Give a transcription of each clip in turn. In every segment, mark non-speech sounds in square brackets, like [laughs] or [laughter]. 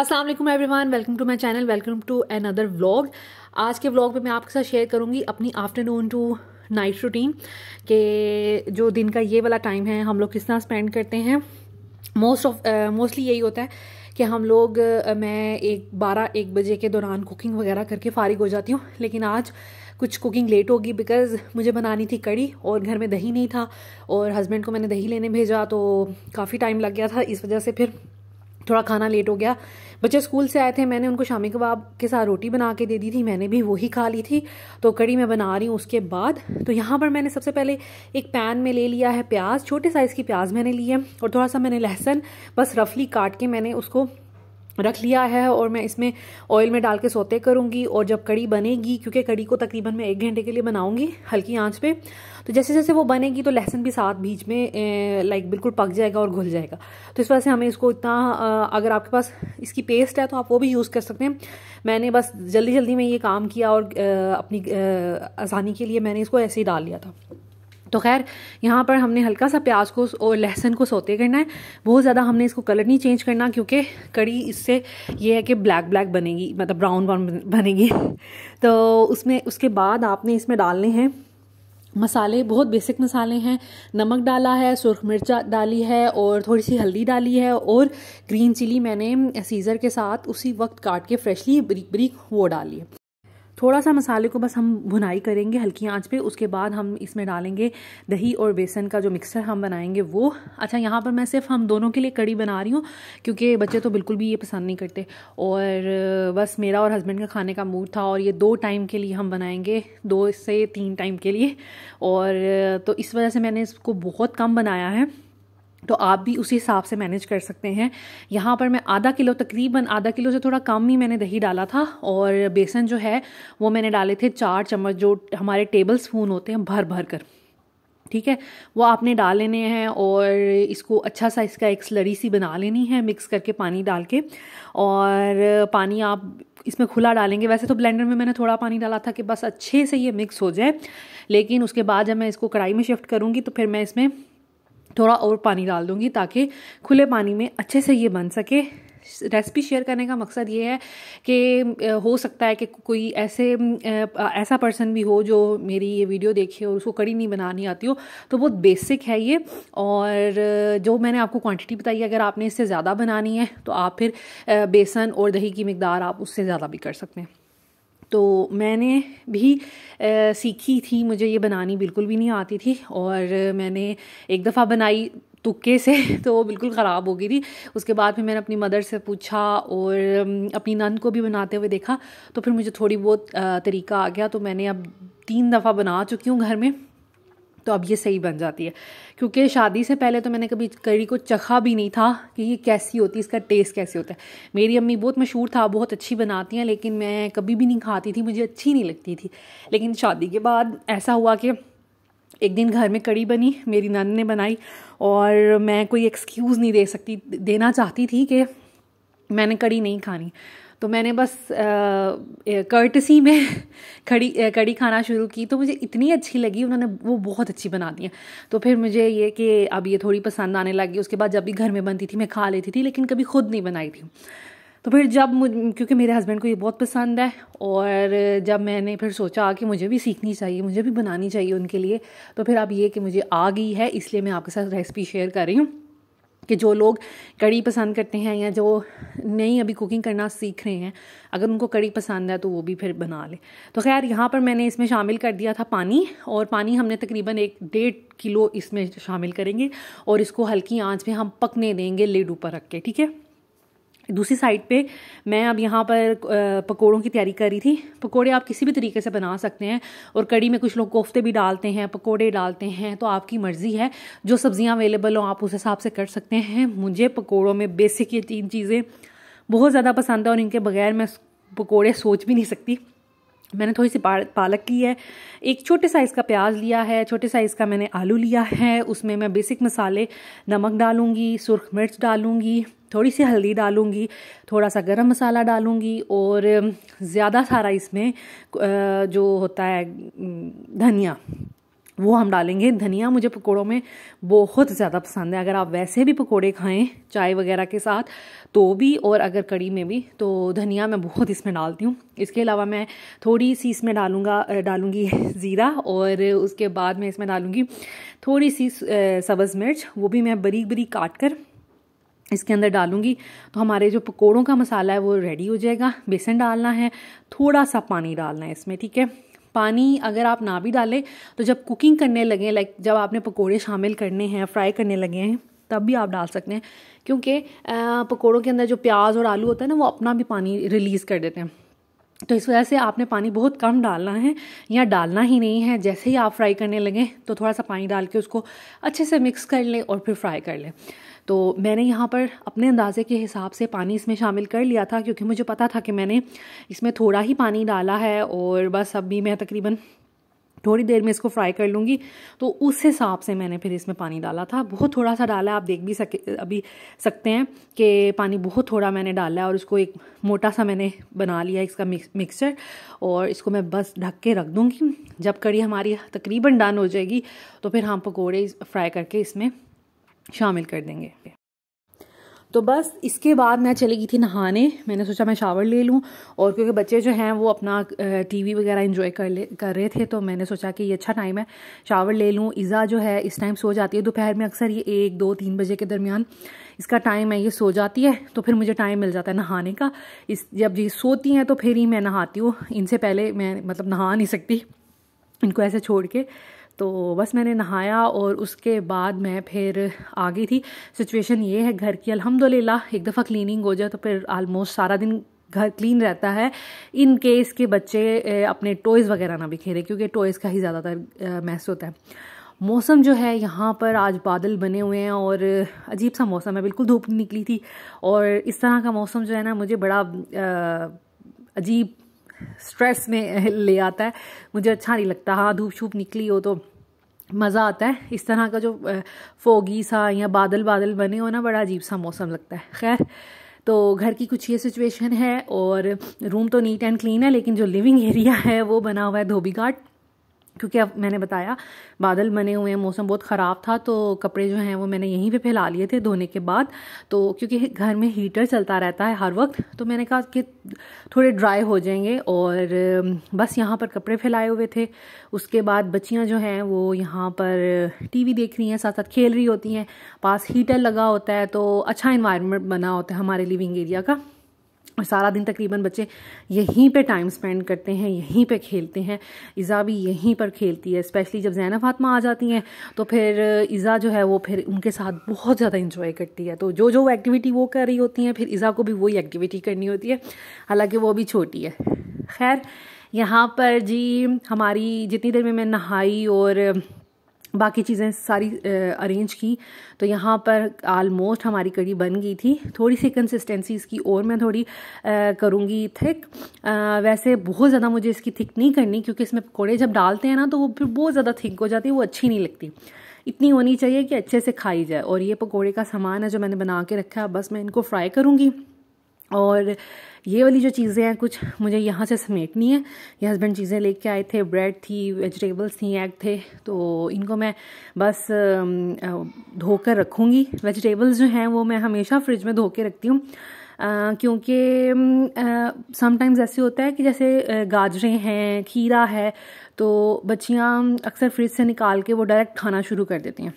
असलम वालेकुम welcome to my channel welcome to another vlog आज के व्लॉग में मैं आपके साथ शेयर करूँगी अपनी आफ्टरनून टू नाइट रूटीन के जो दिन का ये वाला टाइम है हम लोग किस तरह स्पेंड करते हैं मोस्ट ऑफ मोस्टली यही होता है कि हम लोग uh, मैं एक बारह एक बजे के दौरान कुकिंग वगैरह करके फारिग हो जाती हूँ लेकिन आज कुछ कुकिंग लेट होगी बिकॉज़ मुझे बनानी थी कड़ी और घर में दही नहीं था और हस्बैंड को मैंने दही लेने भेजा तो काफ़ी टाइम लग गया था इस वजह से फिर थोड़ा खाना लेट हो गया बच्चे स्कूल से आए थे मैंने उनको शामी कबाब के साथ रोटी बना के दे दी थी मैंने भी वही खा ली थी तो कड़ी मैं बना रही हूँ उसके बाद तो यहाँ पर मैंने सबसे पहले एक पैन में ले लिया है प्याज छोटे साइज़ की प्याज मैंने ली है और थोड़ा सा मैंने लहसन बस रफली काट के मैंने उसको रख लिया है और मैं इसमें ऑयल में डाल के सोते करूँगी और जब कड़ी बनेगी क्योंकि कड़ी को तकरीबन मैं एक घंटे के लिए बनाऊँगी हल्की आंच पे तो जैसे जैसे वो बनेगी तो लहसुन भी साथ बीच में लाइक बिल्कुल पक जाएगा और घुल जाएगा तो इस वजह से हमें इसको इतना अगर आपके पास इसकी पेस्ट है तो आप वो भी यूज़ कर सकते हैं मैंने बस जल्दी जल्दी में ये काम किया और अपनी आसानी के लिए मैंने इसको ऐसे ही डाल लिया था तो खैर यहाँ पर हमने हल्का सा प्याज को और लहसुन को सोते करना है बहुत ज़्यादा हमने इसको कलर नहीं चेंज करना क्योंकि कड़ी इससे ये है कि ब्लैक ब्लैक बनेगी मतलब ब्राउन ब्राउन बनेगी [laughs] तो उसमें उसके बाद आपने इसमें डालने हैं मसाले बहुत बेसिक मसाले हैं नमक डाला है सुरख मिर्च डाली है और थोड़ी सी हल्दी डाली है और ग्रीन चिली मैंने सीज़र के साथ उसी वक्त काट के फ्रेशली बरीक बरीक वो डाली है थोड़ा सा मसाले को बस हम भुनाई करेंगे हल्की आंच पे उसके बाद हम इसमें डालेंगे दही और बेसन का जो मिक्सर हम बनाएंगे वो अच्छा यहाँ पर मैं सिर्फ हम दोनों के लिए कड़ी बना रही हूँ क्योंकि बच्चे तो बिल्कुल भी ये पसंद नहीं करते और बस मेरा और हस्बैंड का खाने का मूड था और ये दो टाइम के लिए हम बनाएंगे दो से तीन टाइम के लिए और तो इस वजह से मैंने इसको बहुत कम बनाया है तो आप भी उसी हिसाब से मैनेज कर सकते हैं यहाँ पर मैं आधा किलो तकरीबन आधा किलो से थोड़ा कम ही मैंने दही डाला था और बेसन जो है वो मैंने डाले थे चार चम्मच जो हमारे टेबल स्पून होते हैं भर भर कर ठीक है वो आपने डाल लेने हैं और इसको अच्छा सा इसका एक स्लरी सी बना लेनी है मिक्स करके पानी डाल के और पानी आप इसमें खुला डालेंगे वैसे तो ब्लेंडर में मैंने थोड़ा पानी डाला था कि बस अच्छे से ये मिक्स हो जाए लेकिन उसके बाद जब मैं इसको कढ़ाई में शिफ्ट करूँगी तो फिर मैं इसमें थोड़ा और पानी डाल दूँगी ताकि खुले पानी में अच्छे से ये बन सके रेसिपी शेयर करने का मकसद ये है कि हो सकता है कि कोई ऐसे ऐसा पर्सन भी हो जो मेरी ये वीडियो देखे और उसको कड़ी नहीं बनानी आती हो तो बहुत बेसिक है ये और जो मैंने आपको क्वांटिटी बताई अगर आपने इससे ज़्यादा बनानी है तो आप फिर बेसन और दही की मकदार आप उससे ज़्यादा भी कर सकते हैं तो मैंने भी आ, सीखी थी मुझे ये बनानी बिल्कुल भी नहीं आती थी और मैंने एक दफ़ा बनाई तुक्के से [laughs] तो वो बिल्कुल ख़राब हो गई थी उसके बाद फिर मैंने अपनी मदर से पूछा और अपनी नन को भी बनाते हुए देखा तो फिर मुझे थोड़ी बहुत तरीका आ गया तो मैंने अब तीन दफ़ा बना चुकी हूँ घर में तो अब ये सही बन जाती है क्योंकि शादी से पहले तो मैंने कभी करी को चखा भी नहीं था कि ये कैसी होती है इसका टेस्ट कैसे होता है मेरी अम्मी बहुत मशहूर था बहुत अच्छी बनाती हैं लेकिन मैं कभी भी नहीं खाती थी मुझे अच्छी नहीं लगती थी लेकिन शादी के बाद ऐसा हुआ कि एक दिन घर में कड़ी बनी मेरी नन ने बनाई और मैं कोई एक्सक्यूज़ नहीं दे सकती देना चाहती थी कि मैंने कड़ी नहीं खानी तो मैंने बस कर्टसी में [laughs] खड़ी कड़ी खाना शुरू की तो मुझे इतनी अच्छी लगी उन्होंने वो बहुत अच्छी बना दी तो फिर मुझे ये कि अब ये थोड़ी पसंद आने लगी उसके बाद जब भी घर में बनती थी मैं खा लेती थी लेकिन कभी खुद नहीं बनाई थी तो फिर जब क्योंकि मेरे हस्बैंड को ये बहुत पसंद है और जब मैंने फिर सोचा कि मुझे भी सीखनी चाहिए मुझे भी बनानी चाहिए उनके लिए तो फिर अब ये कि मुझे आ गई है इसलिए मैं आपके साथ रेसिपी शेयर कर रही हूँ कि जो लोग कड़ी पसंद करते हैं या जो नई अभी कुकिंग करना सीख रहे हैं अगर उनको कड़ी पसंद है तो वो भी फिर बना लें तो खैर यहाँ पर मैंने इसमें शामिल कर दिया था पानी और पानी हमने तकरीबन एक डेढ़ किलो इसमें शामिल करेंगे और इसको हल्की आंच में हम पकने देंगे लिड ऊपर रख के ठीक है दूसरी साइड पे मैं अब यहाँ पर पकोड़ों की तैयारी कर रही थी पकोड़े आप किसी भी तरीके से बना सकते हैं और कड़ी में कुछ लोग कोफ्ते भी डालते हैं पकोड़े डालते हैं तो आपकी मर्ज़ी है जो सब्ज़ियाँ अवेलेबल हों आप उस हिसाब से कर सकते हैं मुझे पकोड़ों में बेसिक ये तीन चीज़ें बहुत ज़्यादा पसंद है और इनके बगैर मैं पकौड़े सोच भी नहीं सकती मैंने थोड़ी सी पालक ली है एक छोटे साइज़ का प्याज लिया है छोटे साइज़ का मैंने आलू लिया है उसमें मैं बेसिक मसाले नमक डालूंगी सुरख मिर्च डालूंगी थोड़ी सी हल्दी डालूंगी थोड़ा सा गरम मसाला डालूंगी और ज़्यादा सारा इसमें जो होता है धनिया वो हम डालेंगे धनिया मुझे पकोड़ों में बहुत ज़्यादा पसंद है अगर आप वैसे भी पकोड़े खाएं चाय वगैरह के साथ तो भी और अगर कड़ी में भी तो धनिया मैं बहुत इसमें डालती हूँ इसके अलावा मैं थोड़ी सी इसमें डालूँगा डालूँगी ज़ीरा और उसके बाद मैं इसमें डालूँगी थोड़ी सी सब्ज़ मिर्च वो भी मैं बरीक बरीक काट कर इसके अंदर डालूंगी तो हमारे जो पकौड़ों का मसाला है वो रेडी हो जाएगा बेसन डालना है थोड़ा सा पानी डालना है इसमें ठीक है पानी अगर आप ना भी डालें तो जब कुकिंग करने लगे लाइक जब आपने पकोड़े शामिल करने हैं फ्राई करने लगे हैं तब भी आप डाल सकते हैं क्योंकि पकोड़ों के अंदर जो प्याज और आलू होता है ना वो अपना भी पानी रिलीज़ कर देते हैं तो इस वजह से आपने पानी बहुत कम डालना है या डालना ही नहीं है जैसे ही आप फ्राई करने लगें तो थोड़ा सा पानी डाल के उसको अच्छे से मिक्स कर लें और फिर फ्राई कर लें तो मैंने यहाँ पर अपने अंदाज़े के हिसाब से पानी इसमें शामिल कर लिया था क्योंकि मुझे पता था कि मैंने इसमें थोड़ा ही पानी डाला है और बस अभी मैं तकरीबन थोड़ी देर में इसको फ्राई कर लूँगी तो उस हिसाब से मैंने फिर इसमें पानी डाला था बहुत थोड़ा सा डाला आप देख भी सके अभी सकते हैं कि पानी बहुत थोड़ा मैंने डाला है और उसको एक मोटा सा मैंने बना लिया इसका मिक्स मिक्सचर और इसको मैं बस ढक के रख दूँगी जब कड़ी हमारी तकरीबन डन हो जाएगी तो फिर हम पकौड़े फ्राई करके इसमें शामिल कर देंगे तो बस इसके बाद मैं चली गई थी नहाने मैंने सोचा मैं शावर ले लूँ और क्योंकि बच्चे जो हैं वो अपना टीवी वगैरह इन्जॉय कर ले कर रहे थे तो मैंने सोचा कि ये अच्छा टाइम है शावर ले लूँ इज़ा जो है इस टाइम सो जाती है दोपहर में अक्सर ये एक दो तीन बजे के दरमियान इसका टाइम है ये सो जाती है तो फिर मुझे टाइम मिल जाता है नहाने का इस जब ये सोती हैं तो फिर ही मैं नहाती हूँ इनसे पहले मैं मतलब नहा नहीं सकती इनको ऐसे छोड़ के तो बस मैंने नहाया और उसके बाद मैं फिर आ गई थी सिचुएशन ये है घर की अल्हम्दुलिल्लाह एक दफ़ा क्लीनिंग हो जाए तो फिर आलमोस्ट सारा दिन घर क्लीन रहता है इन केस के बच्चे अपने टॉयज़ वगैरह ना बिखेरे क्योंकि टॉयज़ का ही ज़्यादातर महसूस होता है मौसम जो है यहाँ पर आज बादल बने हुए हैं और अजीब सा मौसम है बिल्कुल धूप निकली थी और इस तरह का मौसम जो है ना मुझे बड़ा अजीब स्ट्रेस में [laughs] ले आता है मुझे अच्छा नहीं लगता हाँ धूप छूप निकली हो तो मज़ा आता है इस तरह का जो फोगी सा या बादल बादल बने हो ना बड़ा अजीब सा मौसम लगता है खैर तो घर की कुछ ये सिचुएशन है और रूम तो नीट एंड क्लीन है लेकिन जो लिविंग एरिया है वो बना हुआ है धोबी घाट क्योंकि अब मैंने बताया बादल बने हुए हैं मौसम बहुत ख़राब था तो कपड़े जो हैं वो मैंने यहीं पे फैला लिए थे धोने के बाद तो क्योंकि घर में हीटर चलता रहता है हर वक्त तो मैंने कहा कि थोड़े ड्राई हो जाएंगे और बस यहाँ पर कपड़े फैलाए हुए थे उसके बाद बच्चियाँ जो हैं वो यहाँ पर वी देख रही हैं साथ साथ खेल रही होती हैं पास हीटर लगा होता है तो अच्छा इन्वायरमेंट बना होता है हमारे लिविंग एरिया का सारा दिन तकरीबन बच्चे यहीं पे टाइम स्पेंड करते हैं यहीं पे खेलते हैं इज़ा भी यहीं पर खेलती है स्पेशली जब जैन फातमा आ जाती हैं तो फिर इज़ा जो है वो फिर उनके साथ बहुत ज़्यादा इंजॉय करती है तो जो जो एक्टिविटी वो कर रही होती हैं फिर इज़ा को भी वही एक्टिविटी करनी होती है हालाँकि वो अभी छोटी है खैर यहाँ पर जी हमारी जितनी देर में मैं नहाई और बाकी चीज़ें सारी अरेंज की तो यहाँ पर आलमोस्ट हमारी कड़ी बन गई थी थोड़ी सी कंसिस्टेंसी इसकी और मैं थोड़ी करूँगी थिक आ, वैसे बहुत ज़्यादा मुझे इसकी थिक नहीं करनी क्योंकि इसमें पकौड़े जब डालते हैं ना तो वो फिर बहुत ज़्यादा थिक हो जाती है वो अच्छी नहीं लगती इतनी होनी चाहिए कि अच्छे से खाई जाए और ये पकौड़े का सामान है जो मैंने बना के रखा है बस मैं इनको फ्राई करूँगी और ये वाली जो चीज़ें हैं कुछ मुझे यहाँ से समेटनी है ये हस्बैंड चीज़ें लेके आए थे ब्रेड थी वेजिटेबल्स थी एग थे तो इनको मैं बस धोकर रखूँगी वेजिटेबल्स जो हैं वो मैं हमेशा फ्रिज में धो के रखती हूँ क्योंकि समटाइम्स ऐसे होता है कि जैसे गाजरें हैं खीरा है तो बच्चियाँ अक्सर फ्रिज से निकाल के वो डायरेक्ट खाना शुरू कर देती हैं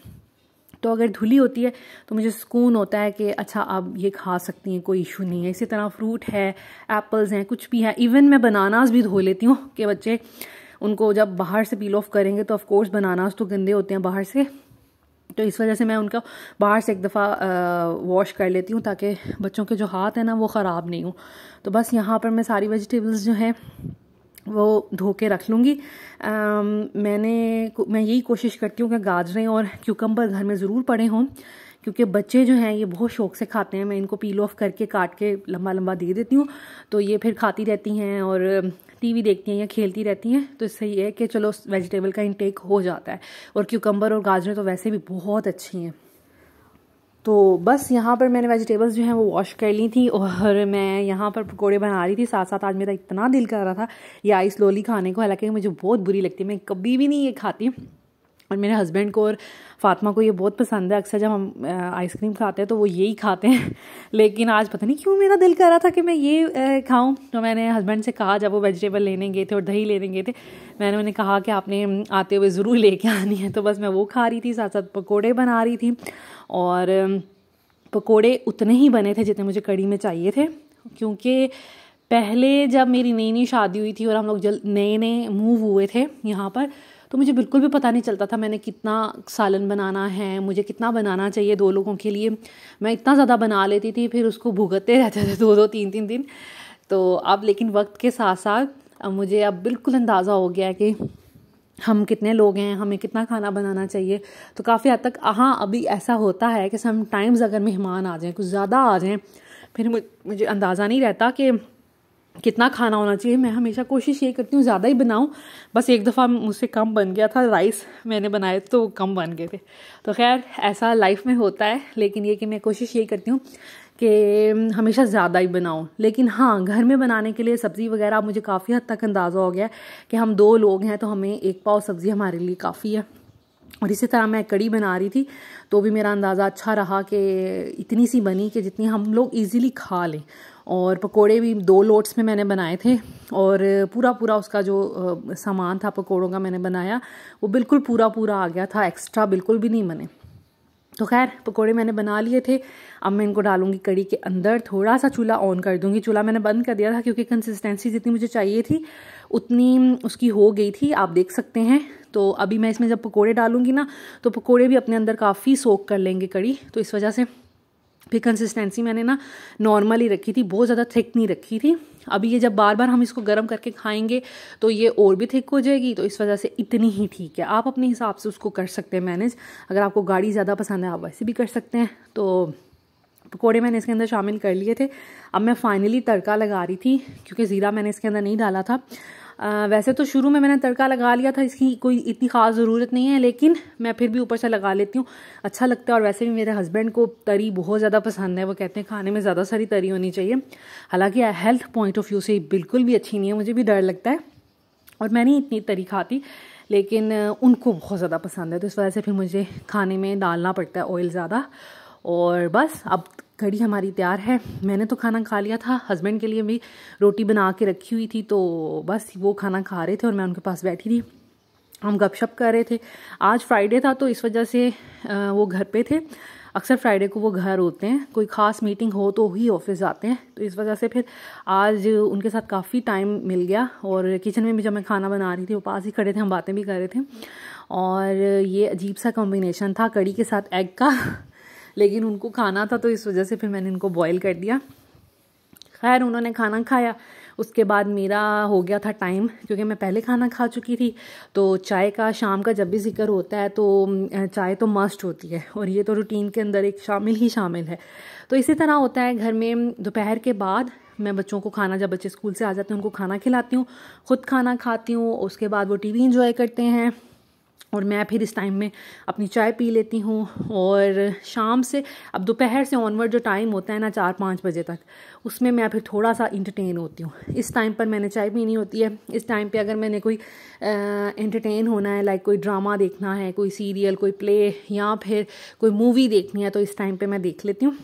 तो अगर धुली होती है तो मुझे सुकून होता है कि अच्छा आप ये खा सकती हैं कोई इशू नहीं है इसी तरह फ्रूट है एप्पल्स हैं कुछ भी है इवन मैं बनानास भी धो लेती हूँ कि बच्चे उनको जब बाहर से पील ऑफ करेंगे तो ऑफ़ बनानास तो गंदे होते हैं बाहर से तो इस वजह से मैं उनका बाहर से एक दफ़ा वॉश कर लेती हूँ ताकि बच्चों के जो हाथ हैं ना वो ख़राब नहीं हो तो बस यहाँ पर मैं सारी वेजिटेबल्स जो हैं वो धो के रख लूँगी मैंने मैं यही कोशिश करती हूँ कि गाजरें और क्यूकम्बर घर में ज़रूर पड़े हों क्योंकि बच्चे जो हैं ये बहुत शौक से खाते हैं मैं इनको पील ऑफ करके काट के लंबा लंबा दे देती हूँ तो ये फिर खाती रहती हैं और टीवी देखती हैं या खेलती रहती हैं तो इससे ये है कि चलो वेजिटेबल का इनटेक हो जाता है और क्यूकम्बर और गाजरें तो वैसे भी बहुत अच्छी हैं तो बस यहाँ पर मैंने वेजिटेबल्स जो हैं वो वॉश कर ली थी और मैं यहाँ पर पकोड़े बना रही थी साथ साथ आज मेरा इतना दिल कर रहा था ये आई स्लोली खाने को हालांकि मुझे बहुत बुरी लगती है मैं कभी भी नहीं ये खाती और मेरे हस्बैंड को और फातिमा को ये बहुत पसंद है अक्सर जब हम आइसक्रीम खाते हैं तो वो यही खाते हैं [laughs] लेकिन आज पता नहीं क्यों मेरा दिल कर रहा था कि मैं ये खाऊं तो मैंने हस्बैंड से कहा जब वो वेजिटेबल लेने गए थे और दही लेने गए थे मैंने उन्हें कहा कि आपने आते हुए ज़रूर लेके आनी है तो बस मैं वो खा रही थी साथ साथ पकौड़े बना रही थी और पकौड़े उतने ही बने थे जितने मुझे कड़ी में चाहिए थे क्योंकि पहले जब मेरी नई नई शादी हुई थी और हम लोग जल नए नए मूव हुए थे यहाँ पर तो मुझे बिल्कुल भी पता नहीं चलता था मैंने कितना सालन बनाना है मुझे कितना बनाना चाहिए दो लोगों के लिए मैं इतना ज़्यादा बना लेती थी फिर उसको भुगतते रहते थे दो दो तीन तीन दिन तो अब लेकिन वक्त के साथ साथ अब मुझे अब बिल्कुल अंदाज़ा हो गया कि हम कितने लोग हैं हमें कितना खाना बनाना चाहिए तो काफ़ी हद तक हाँ अभी ऐसा होता है कि समटाइम्स अगर मेहमान आ जाएँ कुछ ज़्यादा आ जाएँ फिर मुझे अंदाज़ा नहीं रहता कि कितना खाना होना चाहिए मैं हमेशा कोशिश ये करती हूँ ज़्यादा ही बनाऊँ बस एक दफ़ा मुझसे कम बन गया था राइस मैंने बनाए तो कम बन गए थे तो खैर ऐसा लाइफ में होता है लेकिन ये कि मैं कोशिश ये करती हूँ कि हमेशा ज़्यादा ही बनाऊँ लेकिन हाँ घर में बनाने के लिए सब्ज़ी वगैरह मुझे काफ़ी हद तक अंदाज़ा हो गया है कि हम दो लोग हैं तो हमें एक पाव सब्ज़ी हमारे लिए काफ़ी है और इसी तरह मैं कड़ी बना रही थी तो भी मेरा अंदाज़ा अच्छा रहा कि इतनी सी बनी कि जितनी हम लोग इजीली खा लें और पकोड़े भी दो लोट्स में मैंने बनाए थे और पूरा पूरा उसका जो सामान था पकोड़ों का मैंने बनाया वो बिल्कुल पूरा पूरा आ गया था एक्स्ट्रा बिल्कुल भी नहीं बने तो खैर पकोड़े मैंने बना लिए थे अब मैं इनको डालूंगी कड़ी के अंदर थोड़ा सा चूल्हा ऑन कर दूंगी चूल्हा मैंने बंद कर दिया था क्योंकि कंसिस्टेंसी जितनी मुझे चाहिए थी उतनी उसकी हो गई थी आप देख सकते हैं तो अभी मैं इसमें जब पकोड़े डालूंगी ना तो पकोड़े भी अपने अंदर काफ़ी सोख कर लेंगे कड़ी तो इस वजह से फिर कंसिस्टेंसी मैंने ना नॉर्मल ही रखी थी बहुत ज़्यादा थिक नहीं रखी थी अभी ये जब बार बार हम इसको गर्म करके खाएंगे तो ये और भी थिक हो जाएगी तो इस वजह से इतनी ही ठीक है आप अपने हिसाब से उसको कर सकते हैं मैनेज अगर आपको गाड़ी ज़्यादा पसंद है आप वैसे भी कर सकते हैं तो पकौड़े मैंने इसके अंदर शामिल कर लिए थे अब मैं फाइनली तड़का लगा रही थी क्योंकि ज़ीरा मैंने इसके अंदर नहीं डाला था आ, वैसे तो शुरू में मैंने तड़का लगा लिया था इसकी कोई इतनी ख़ास ज़रूरत नहीं है लेकिन मैं फिर भी ऊपर से लगा लेती हूँ अच्छा लगता है और वैसे भी मेरे हस्बैंड को तरी बहुत ज़्यादा पसंद है वो कहते हैं खाने में ज़्यादा सारी तरी होनी चाहिए हालाँकि हेल्थ पॉइंट ऑफ व्यू से बिल्कुल भी अच्छी नहीं है मुझे भी डर लगता है और मैं नहीं इतनी तरी खाती लेकिन उनको बहुत ज़्यादा पसंद है तो इस वजह से फिर मुझे खाने में डालना पड़ता है ऑयल ज़्यादा और बस अब कड़ी हमारी तैयार है मैंने तो खाना खा लिया था हस्बैंड के लिए भी रोटी बना के रखी हुई थी तो बस वो खाना खा रहे थे और मैं उनके पास बैठी थी हम गपशप कर रहे थे आज फ्राइडे था तो इस वजह से वो घर पे थे अक्सर फ्राइडे को वो घर होते हैं कोई ख़ास मीटिंग हो तो ही ऑफिस जाते हैं तो इस वजह से फिर आज उनके साथ काफ़ी टाइम मिल गया और किचन में भी जब मैं खाना बना रही थी वो पास ही खड़े थे हम बातें भी कर रहे थे और ये अजीब सा कॉम्बिनेशन था कड़ी के साथ एग का लेकिन उनको खाना था तो इस वजह से फिर मैंने इनको बॉयल कर दिया खैर उन्होंने खाना खाया उसके बाद मेरा हो गया था टाइम क्योंकि मैं पहले खाना खा चुकी थी तो चाय का शाम का जब भी जिक्र होता है तो चाय तो मस्ट होती है और ये तो रूटीन के अंदर एक शामिल ही शामिल है तो इसी तरह होता है घर में दोपहर के बाद मैं बच्चों को खाना जब बच्चे स्कूल से आ जाते हैं उनको खाना खिलाती हूँ खुद खाना खाती हूँ उसके बाद वो टीवी वी करते हैं और मैं फिर इस टाइम में अपनी चाय पी लेती हूँ और शाम से अब दोपहर से ऑनवर्ड जो टाइम होता है ना चार पाँच बजे तक उसमें मैं फिर थोड़ा सा इंटरटेन होती हूँ इस टाइम पर मैंने चाय पीनी होती है इस टाइम पे अगर मैंने कोई इंटरटेन होना है लाइक कोई ड्रामा देखना है कोई सीरियल कोई प्ले या फिर कोई मूवी देखनी है तो इस टाइम पर मैं देख लेती हूँ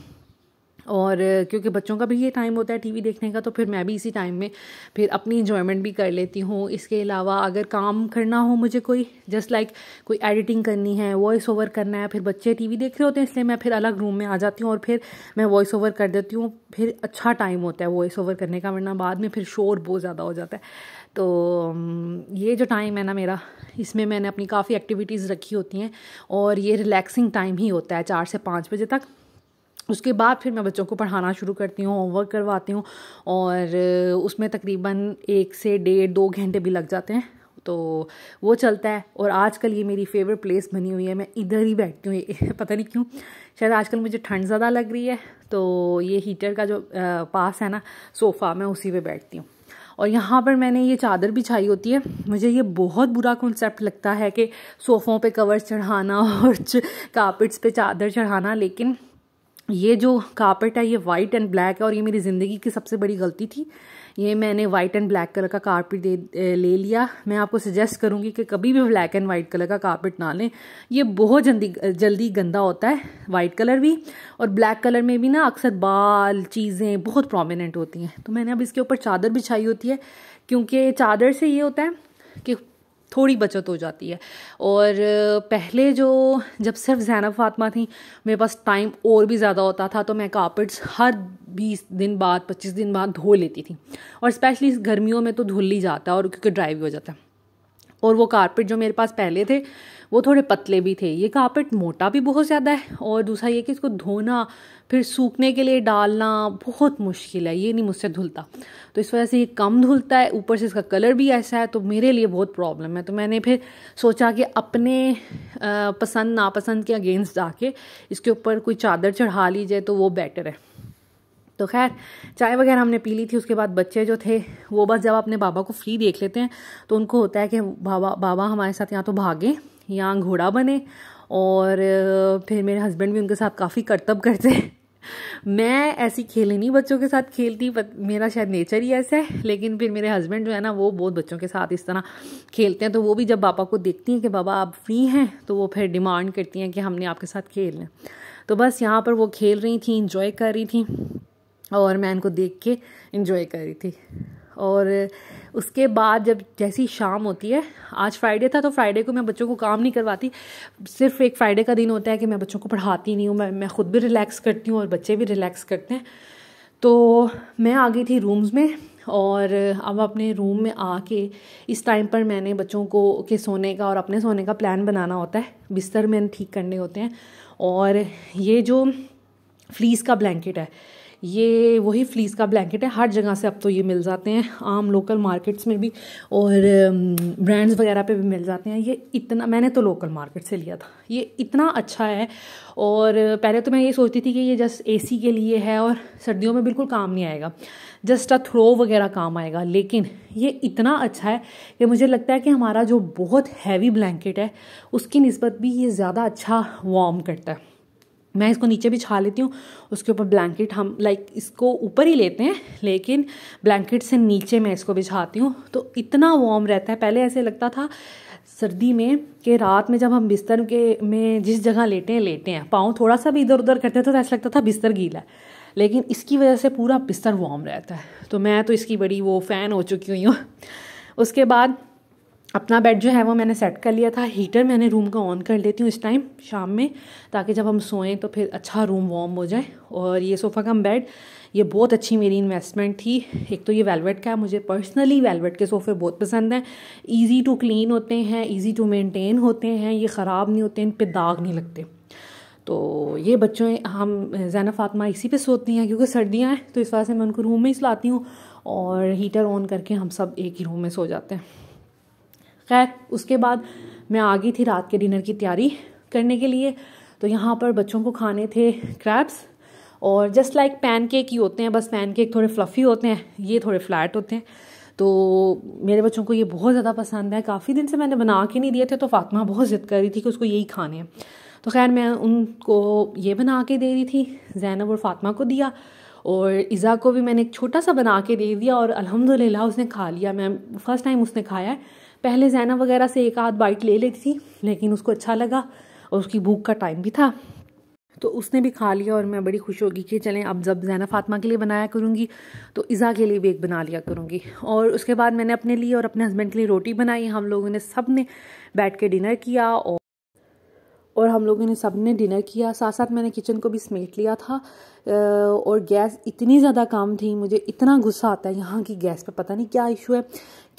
और क्योंकि बच्चों का भी ये टाइम होता है टीवी देखने का तो फिर मैं भी इसी टाइम में फिर अपनी इंजॉयमेंट भी कर लेती हूँ इसके अलावा अगर काम करना हो मुझे कोई जस्ट लाइक like, कोई एडिटिंग करनी है वॉइस ओवर करना है फिर बच्चे टीवी देख रहे होते हैं इसलिए मैं फिर अलग रूम में आ जाती हूँ और फिर मैं वॉइस ओवर कर देती हूँ फिर अच्छा टाइम होता है वॉइस ओवर करने का वरना बाद में फिर शोर बहुत ज़्यादा हो जाता है तो ये जो टाइम है ना मेरा इसमें मैंने अपनी काफ़ी एक्टिविटीज़ रखी होती हैं और ये रिलैक्सिंग टाइम ही होता है चार से पाँच बजे तक उसके बाद फिर मैं बच्चों को पढ़ाना शुरू करती हूँ होमवर्क करवाती हूँ और उसमें तकरीबन एक से डेढ़ दो घंटे भी लग जाते हैं तो वो चलता है और आजकल ये मेरी फेवरेट प्लेस बनी हुई है मैं इधर ही बैठती हूँ [laughs] पता नहीं क्यों शायद आजकल मुझे ठंड ज़्यादा लग रही है तो ये हीटर का जो पास है ना सोफ़ा मैं उसी पे बैठती हूँ और यहाँ पर मैंने ये चादर बिछाई होती है मुझे ये बहुत बुरा कॉन्सेप्ट लगता है कि सोफ़ों पे कवर चढ़ाना और कारपेट्स पे चादर चढ़ाना लेकिन ये जो कारपेट है ये वाइट एंड ब्लैक है और ये मेरी ज़िंदगी की सबसे बड़ी गलती थी ये मैंने वाइट एंड ब्लैक कलर का कारपेट दे ले लिया मैं आपको सजेस्ट करूँगी कि कभी भी ब्लैक एंड वाइट कलर का कारपेट ना लें ये बहुत जल्दी जल्दी गंदा होता है वाइट कलर भी और ब्लैक कलर में भी ना अक्सर बाल चीज़ें बहुत प्रोमिनेंट होती हैं तो मैंने अब इसके ऊपर चादर बिछाई होती है क्योंकि चादर से ये होता है कि थोड़ी बचत हो जाती है और पहले जो जब सिर्फ जैनब फातमा थी मेरे पास टाइम और भी ज़्यादा होता था तो मैं कारपेट्स हर 20 दिन बाद 25 दिन बाद धो लेती थी और स्पेशली गर्मियों में तो धुल ही जाता है और क्योंकि ड्राई भी हो जाता है और वो कारपेट जो मेरे पास पहले थे वो थोड़े पतले भी थे ये कारपेट मोटा भी बहुत ज़्यादा है और दूसरा ये कि इसको धोना फिर सूखने के लिए डालना बहुत मुश्किल है ये नहीं मुझसे धुलता तो इस वजह से ये कम धुलता है ऊपर से इसका कलर भी ऐसा है तो मेरे लिए बहुत प्रॉब्लम है तो मैंने फिर सोचा कि अपने पसंद नापसंद के अगेंस्ट जाके इसके ऊपर कोई चादर चढ़ा ली जाए तो वो बेटर है तो खैर चाय वगैरह हमने पी ली थी उसके बाद बच्चे जो थे वो बस जब अपने बाबा को फ्री देख लेते हैं तो उनको होता है कि बाबा बाबा हमारे साथ यहाँ तो भागे या घोड़ा बने और फिर मेरे हस्बैंड भी उनके साथ काफ़ी करतब करते हैं [laughs] मैं ऐसी खेले नहीं बच्चों के साथ खेलती मेरा शायद नेचर ही ऐसा है लेकिन फिर मेरे हस्बैंड जो है ना वो बहुत बच्चों के साथ इस तरह खेलते हैं तो वो भी जब पापा को देखती हैं कि बाबा आप फ्री हैं तो वो फिर डिमांड करती हैं कि हमने आपके साथ खेलना तो बस यहाँ पर वो खेल रही थी इंजॉय कर रही थी और मैं इनको देख के इन्जॉय कर रही थी और उसके बाद जब जैसी शाम होती है आज फ्राइडे था तो फ्राइडे को मैं बच्चों को काम नहीं करवाती सिर्फ एक फ्राइडे का दिन होता है कि मैं बच्चों को पढ़ाती नहीं हूँ मैं मैं ख़ुद भी रिलैक्स करती हूँ और बच्चे भी रिलैक्स करते हैं तो मैं आ गई थी रूम्स में और अब अपने रूम में आके इस टाइम पर मैंने बच्चों को के सोने का और अपने सोने का प्लान बनाना होता है बिस्तर मैंने ठीक करने होते हैं और ये जो फ्लीस का ब्लैंकेट है ये वही फ्लीस का ब्लैंकेट है हर जगह से अब तो ये मिल जाते हैं आम लोकल मार्केट्स में भी और ब्रांड्स वगैरह पे भी मिल जाते हैं ये इतना मैंने तो लोकल मार्केट से लिया था ये इतना अच्छा है और पहले तो मैं ये सोचती थी कि ये जस्ट एसी के लिए है और सर्दियों में बिल्कुल काम नहीं आएगा जस्ट अ थ्रो वगैरह काम आएगा लेकिन ये इतना अच्छा है कि मुझे लगता है कि हमारा जो बहुत हैवी ब्लैंकेट है उसकी नस्बत भी ये ज़्यादा अच्छा वार्म करता है मैं इसको नीचे भी छा लेती हूँ उसके ऊपर ब्लैंकेट हम लाइक इसको ऊपर ही लेते हैं लेकिन ब्लैंकेट से नीचे मैं इसको बिछाती हूँ तो इतना वार्म रहता है पहले ऐसे लगता था सर्दी में कि रात में जब हम बिस्तर के में जिस जगह लेटे हैं लेटे हैं पाँव थोड़ा सा भी इधर उधर करते थे तो ऐसा लगता था बिस्तर गीला है लेकिन इसकी वजह से पूरा बिस्तर वार्म रहता है तो मैं तो इसकी बड़ी वो फ़ैन हो चुकी हुई हूँ उसके बाद अपना बेड जो है वो मैंने सेट कर लिया था हीटर मैंने रूम का ऑन कर लेती हूँ इस टाइम शाम में ताकि जब हम सोएं तो फिर अच्छा रूम वार्म हो जाए और ये सोफ़ा कम बेड ये बहुत अच्छी मेरी इन्वेस्टमेंट थी एक तो ये वेलवेट का है मुझे पर्सनली वेलवेट के सोफ़े बहुत पसंद हैं ईजी टू क्लीन होते हैं ईजी टू मेनटेन होते हैं ये ख़राब नहीं होते इन पर दाग नहीं लगते तो ये बच्चों हम जैन फातमा इसी पे सोती हैं क्योंकि सर्दियाँ हैं तो इस वजह से मैं उनको रूम में ही सुलाती हूँ और हीटर ऑन करके हम सब एक ही रूम में सो जाते हैं खैर उसके बाद मैं आ गई थी रात के डिनर की तैयारी करने के लिए तो यहाँ पर बच्चों को खाने थे क्रैप्स और जस्ट लाइक पैन केक ही होते हैं बस पैन केक थोड़े फ्लफ़ी होते हैं ये थोड़े फ्लैट होते हैं तो मेरे बच्चों को ये बहुत ज़्यादा पसंद है काफ़ी दिन से मैंने बना के नहीं दिए थे तो फातिमा बहुत ज़िद कर रही थी कि उसको यही खाने हैं तो खैर मैं उनको ये बना के दे रही थी जैनब और फातिमा को दिया और इज़ा को भी मैंने एक छोटा सा बना के दे दिया और अलहमदिल्ला उसने खा लिया मैम फ़र्स्ट टाइम उसने खाया है पहले जैना वगैरह से एक आध बाइट ले लेती थी लेकिन उसको अच्छा लगा और उसकी भूख का टाइम भी था तो उसने भी खा लिया और मैं बड़ी खुश होगी कि चलें अब जब जैना फातमा के लिए बनाया करूँगी तो इज़ा के लिए भी एक बना लिया करूँगी और उसके बाद मैंने अपने लिए और अपने हस्बैंड के लिए रोटी बनाई हम लोगों ने सब ने बैठ के डिनर किया और और हम लोगों ने सब ने डिनर किया साथ साथ मैंने किचन को भी समेट लिया था और गैस इतनी ज़्यादा काम थी मुझे इतना गुस्सा आता है यहाँ की गैस पर पता नहीं क्या इशू है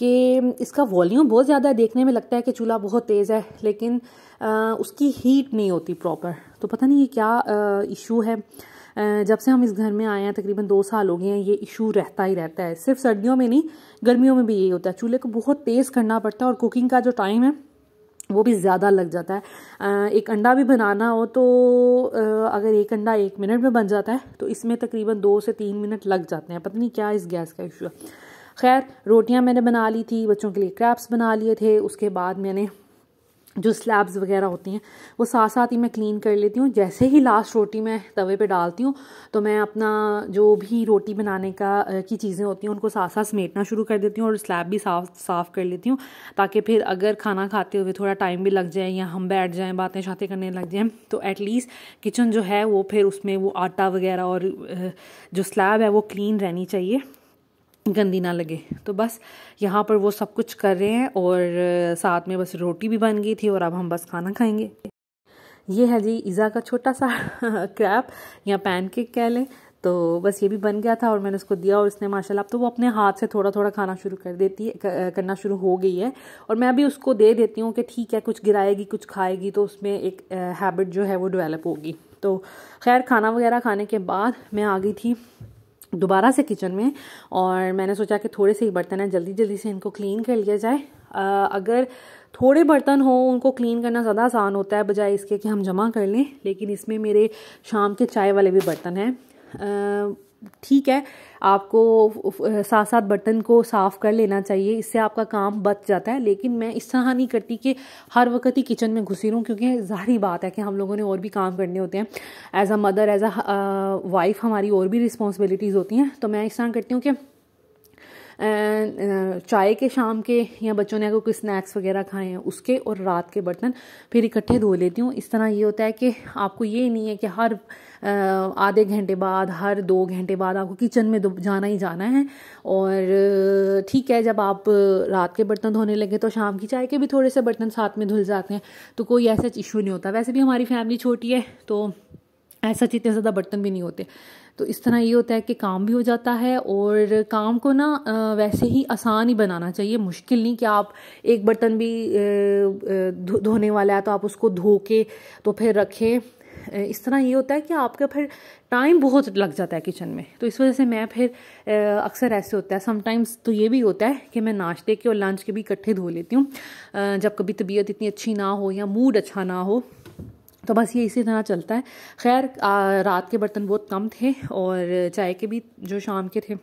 कि इसका वॉल्यूम बहुत ज़्यादा है देखने में लगता है कि चूल्हा बहुत तेज़ है लेकिन आ, उसकी हीट नहीं होती प्रॉपर तो पता नहीं ये क्या इशू है जब से हम इस घर में आए हैं तकरीबन दो साल हो गए हैं ये इशू रहता ही रहता है सिर्फ सर्दियों में नहीं गर्मियों में भी यही होता है चूल्हे को बहुत तेज़ करना पड़ता है और कुकिंग का जो टाइम है वो भी ज़्यादा लग जाता है एक अंडा भी बनाना हो तो अगर एक अंडा एक मिनट में बन जाता है तो इसमें तकरीबन दो से तीन मिनट लग जाते हैं पता नहीं क्या इस गैस का इशू है खैर रोटियां मैंने बना ली थी बच्चों के लिए क्रैप्स बना लिए थे उसके बाद मैंने जो स्लैब्स वगैरह होती हैं वो साथ साथ ही मैं क्लीन कर लेती हूँ जैसे ही लास्ट रोटी मैं तवे पे डालती हूँ तो मैं अपना जो भी रोटी बनाने का की चीज़ें होती हैं उनको साथ साथ समेटना शुरू कर देती हूँ और स्लैब भी साफ साफ़ कर लेती हूँ ताकि फिर अगर खाना खाते हुए थोड़ा टाइम भी लग जाए या हम बैठ जाएँ बातें शातें करने लग जाएँ तो एटलीस्ट किचन जो है वो फिर उसमें वो आटा वगैरह और जो स्लैब है वो क्लीन रहनी चाहिए गंदी ना लगे तो बस यहाँ पर वो सब कुछ कर रहे हैं और साथ में बस रोटी भी बन गई थी और अब हम बस खाना खाएंगे ये है जी ईज़ा का छोटा सा क्रैप [laughs] या पैनकेक कह लें तो बस ये भी बन गया था और मैंने उसको दिया और इसने माशाल्लाह अब तो वो अपने हाथ से थोड़ा थोड़ा खाना शुरू कर देती है करना शुरू हो गई है और मैं अभी उसको दे देती हूँ कि ठीक है कुछ गिराएगी कुछ खाएगी तो उसमें एक हैबिट जो है वो डेवलप होगी तो खैर खाना वगैरह खाने के बाद मैं आ गई थी दोबारा से किचन में और मैंने सोचा कि थोड़े से ही बर्तन हैं जल्दी जल्दी से इनको क्लीन कर लिया जाए आ, अगर थोड़े बर्तन हो उनको क्लीन करना ज़्यादा आसान होता है बजाय इसके कि हम जमा कर लें लेकिन इसमें मेरे शाम के चाय वाले भी बर्तन हैं ठीक है आपको साथ साथ बर्तन को साफ़ कर लेना चाहिए इससे आपका काम बच जाता है लेकिन मैं इस तरह नहीं करती कि हर वक्त ही किचन में घुसी रहूँ क्योंकि ज़ाहरी बात है कि हम लोगों ने और भी काम करने होते हैं as a mother as a wife हमारी और भी रिस्पॉन्सिबिलिटीज़ होती हैं तो मैं इस तरह करती हूँ कि Uh, चाय के शाम के या बच्चों ने अगर कोई स्नैक्स वगैरह खाए हैं उसके और रात के बर्तन फिर इकट्ठे धो लेती हूँ इस तरह ये होता है कि आपको ये नहीं है कि हर uh, आधे घंटे बाद हर दो घंटे बाद आपको किचन में जाना ही जाना है और uh, ठीक है जब आप रात के बर्तन धोने लगे तो शाम की चाय के भी थोड़े से बर्तन साथ में धुल जाते हैं तो कोई ऐसा इशू नहीं होता वैसे भी हमारी फैमिली छोटी है तो ऐसा इतने ज़्यादा बर्तन भी नहीं होते तो इस तरह ये होता है कि काम भी हो जाता है और काम को ना वैसे ही आसान ही बनाना चाहिए मुश्किल नहीं कि आप एक बर्तन भी धोने वाला है तो आप उसको धो के तो फिर रखें इस तरह ये होता है कि आपका फिर टाइम बहुत लग जाता है किचन में तो इस वजह से मैं फिर अक्सर ऐसे होता है समटाइम्स तो ये भी होता है कि मैं नाश्ते के और लंच के भी इकट्ठे धो लेती हूँ जब कभी तबीयत इतनी अच्छी ना हो या मूड अच्छा ना हो तो बस ये इसी तरह चलता है खैर रात के बर्तन बहुत कम थे और चाय के भी जो शाम के थे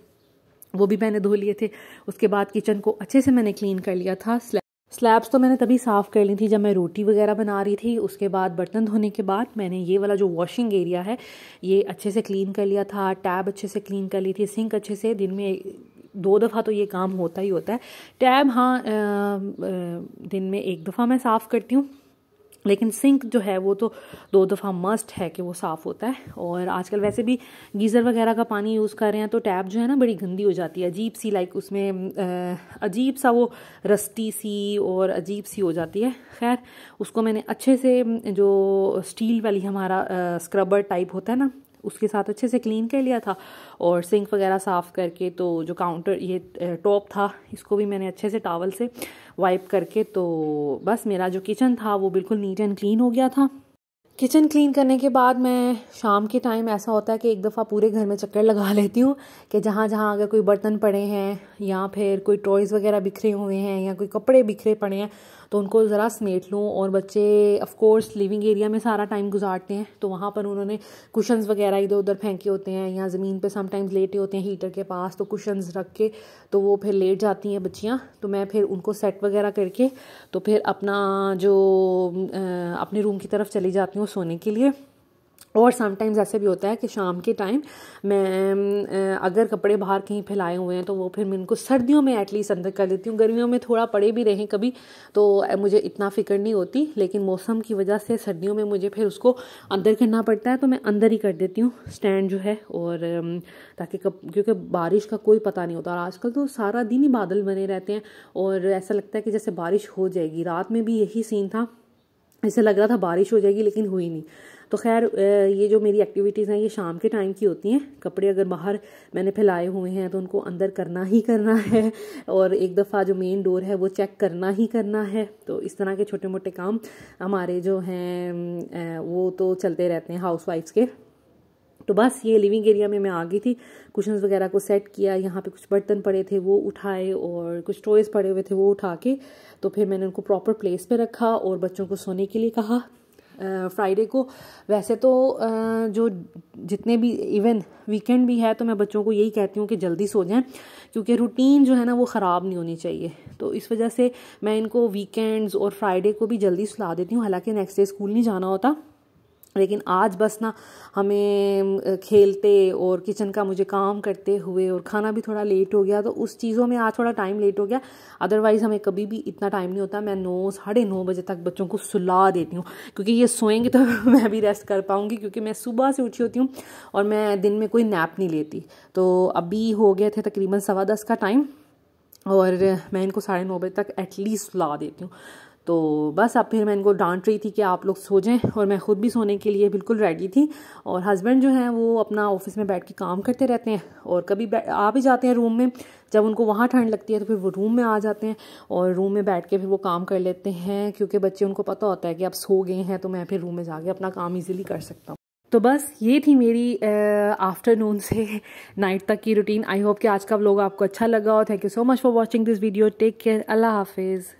वो भी मैंने धो लिए थे उसके बाद किचन को अच्छे से मैंने क्लीन कर लिया था स्लैब्स तो मैंने तभी साफ़ कर ली थी जब मैं रोटी वगैरह बना रही थी उसके बाद बर्तन धोने के बाद मैंने ये वाला जो वॉशिंग एरिया है ये अच्छे से क्लीन कर लिया था टैब अच्छे से क्लीन कर ली थी सिंक अच्छे से दिन में दो दफ़ा तो ये काम होता ही होता है टैब हाँ दिन में एक दफ़ा मैं साफ़ करती हूँ लेकिन सिंक जो है वो तो दो दफ़ा मस्ट है कि वो साफ़ होता है और आजकल वैसे भी गीज़र वगैरह का पानी यूज़ कर रहे हैं तो टैप जो है ना बड़ी गंदी हो जाती है अजीब सी लाइक उसमें अजीब सा वो रस्टी सी और अजीब सी हो जाती है खैर उसको मैंने अच्छे से जो स्टील वाली हमारा स्क्रबर टाइप होता है ना उसके साथ अच्छे से क्लीन कर लिया था और सिंक वगैरह साफ़ करके तो जो काउंटर ये टॉप था इसको भी मैंने अच्छे से टावल से वाइप करके तो बस मेरा जो किचन था वो बिल्कुल नीट एंड क्लीन हो गया था किचन क्लीन करने के बाद मैं शाम के टाइम ऐसा होता है कि एक दफ़ा पूरे घर में चक्कर लगा [laughs] लेती हूँ कि जहाँ जहाँ अगर कोई बर्तन पड़े हैं या फिर कोई टॉयज़ वगैरह बिखरे हुए हैं या कोई कपड़े बिखरे पड़े हैं तो उनको ज़रा समेट लूँ और बच्चे ऑफकोर्स लिविंग एरिया में सारा टाइम गुजारते हैं तो वहाँ पर उन्होंने कुशंस वगैरह इधर उधर फेंके होते हैं या ज़मीन पर समटाइम्स लेटे होते हैं हीटर के पास तो कुशंस रख के तो वो फिर लेट जाती हैं बच्चियाँ तो मैं फिर उनको सेट वगैरह करके तो फिर अपना जो अपने रूम की तरफ चली जाती हूँ सोने के लिए और समटाइम्स ऐसे भी होता है कि शाम के टाइम मैं अगर कपड़े बाहर कहीं फैलाए हुए हैं तो वो फिर मैं इनको सर्दियों में एटलीस्ट अंदर कर देती हूँ गर्मियों में थोड़ा पड़े भी रहें कभी तो मुझे इतना फिक्र नहीं होती लेकिन मौसम की वजह से सर्दियों में मुझे फिर उसको अंदर करना पड़ता है तो मैं अंदर ही कर देती हूँ स्टैंड जो है और ताकि कब क्योंकि बारिश का कोई पता नहीं होता और आजकल तो सारा दिन ही बादल बने रहते हैं और ऐसा लगता है कि जैसे बारिश हो जाएगी रात में भी यही सीन था ऐसा लग रहा था बारिश हो जाएगी लेकिन हुई नहीं तो खैर ये जो मेरी एक्टिविटीज़ हैं ये शाम के टाइम की होती हैं कपड़े अगर बाहर मैंने फैलाए हुए हैं तो उनको अंदर करना ही करना है और एक दफ़ा जो मेन डोर है वो चेक करना ही करना है तो इस तरह के छोटे मोटे काम हमारे जो हैं वो तो चलते रहते हैं हाउस के तो बस ये लिविंग एरिया में मैं आ गई थी कुशंस वगैरह को सेट किया यहाँ पे कुछ बर्तन पड़े थे वो उठाए और कुछ टॉयज़ पड़े हुए थे वो उठा के तो फिर मैंने उनको प्रॉपर प्लेस पे रखा और बच्चों को सोने के लिए कहा फ्राइडे को वैसे तो जो जितने भी इवन वीकेंड भी है तो मैं बच्चों को यही कहती हूँ कि जल्दी सो जाएं क्योंकि रूटीन जो है ना वो ख़राब नहीं होनी चाहिए तो इस वजह से मैं इनको वीकेंड्स और फ्राइडे को भी जल्दी सुला देती हूँ हालांकि नेक्स्ट डे स्कूल नहीं जाना होता लेकिन आज बस ना हमें खेलते और किचन का मुझे काम करते हुए और खाना भी थोड़ा लेट हो गया तो उस चीज़ों में आज थोड़ा टाइम लेट हो गया अदरवाइज़ हमें कभी भी इतना टाइम नहीं होता मैं नौ साढ़े नौ बजे तक बच्चों को सुला देती हूँ क्योंकि ये सोएंगे तो [laughs] मैं भी रेस्ट कर पाऊँगी क्योंकि मैं सुबह से उठी होती हूँ और मैं दिन में कोई नैप नहीं लेती तो अभी हो गए थे तकरीबन सवा दस का टाइम और मैं इनको साढ़े नौ बजे तक एटलीस्ट सुला देती हूँ तो बस अब फिर मैं इनको डांट रही थी कि आप लोग सो जाएं और मैं ख़ुद भी सोने के लिए बिल्कुल रेडी थी और हस्बैंड जो हैं वो अपना ऑफिस में बैठ के काम करते रहते हैं और कभी आ भी जाते हैं रूम में जब उनको वहाँ ठंड लगती है तो फिर वो रूम में आ जाते हैं और रूम में बैठ के फिर वो काम कर लेते हैं क्योंकि बच्चे उनको पता होता है कि आप सो गए हैं तो मैं फिर रूम में जाके अपना काम ईजिली कर सकता हूँ तो बस ये थी मेरी आफ्टरनून से नाइट [laughs] तक की रूटीन आई होप कि आज का व्लॉग आपको अच्छा लगा और thank you so much for watching this video take care अल्लाह हाफिज़